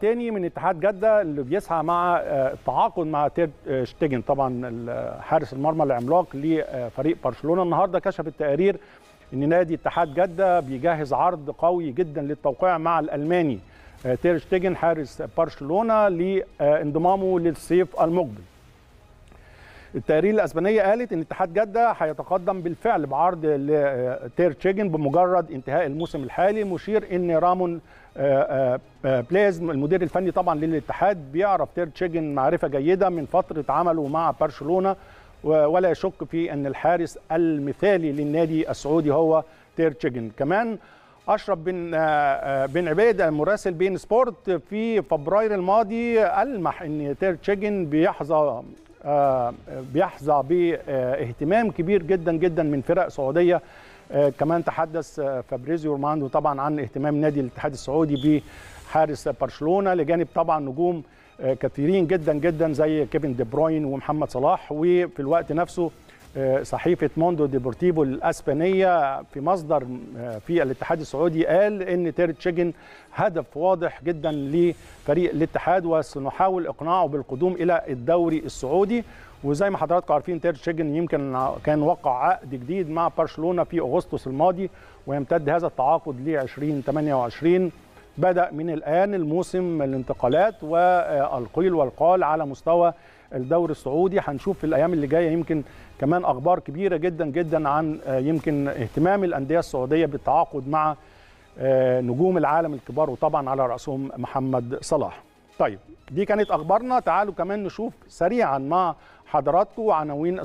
تاني من اتحاد جده اللي بيسعى مع آه، التعاقد مع تير آه، شتيجن طبعا آه، حارس المرمى العملاق لفريق برشلونه النهارده كشف التقارير ان نادي اتحاد جده بيجهز عرض قوي جدا للتوقيع مع الالماني تير شتيجن حارس برشلونه لانضمامه للصيف المقبل التقارير الاسبانيه قالت ان اتحاد جده هيتقدم بالفعل بعرض لتير آه، تشيجن بمجرد انتهاء الموسم الحالي مشير ان رامون آه، آه، بليز المدير الفني طبعا للاتحاد بيعرف تير تشيجن معرفه جيده من فتره عمله مع برشلونه ولا يشك في ان الحارس المثالي للنادي السعودي هو تير تشيجن كمان اشرف بن بن عبيد المراسل بين سبورت في فبراير الماضي المح ان تير تشيجن بيحظى آه، بيحظى باهتمام كبير جدا جدا من فرق سعوديه آه، كمان تحدث آه، فابريزيو روماندو طبعا عن اهتمام نادي الاتحاد السعودي بحارس برشلونه لجانب طبعا نجوم كثيرين جدا جدا زي كيفن دي بروين ومحمد صلاح وفي الوقت نفسه آه، صحيفه موندو ديبورتيفو الاسبانيه في مصدر آه، في الاتحاد السعودي قال ان تيري تشيجن هدف واضح جدا لفريق الاتحاد وسنحاول اقناعه بالقدوم الى الدوري السعودي وزي ما حضراتكم عارفين تير تشيجن يمكن كان وقع عقد جديد مع برشلونه في اغسطس الماضي ويمتد هذا التعاقد ل 2028 بدا من الان الموسم الانتقالات والقيل والقال على مستوى الدوري السعودي هنشوف في الايام اللي جايه يمكن كمان اخبار كبيره جدا جدا عن آه، يمكن اهتمام الانديه السعوديه بالتعاقد مع آه، نجوم العالم الكبار وطبعا على راسهم محمد صلاح طيب دي كانت اخبارنا تعالوا كمان نشوف سريعا مع حضراتكم عناوين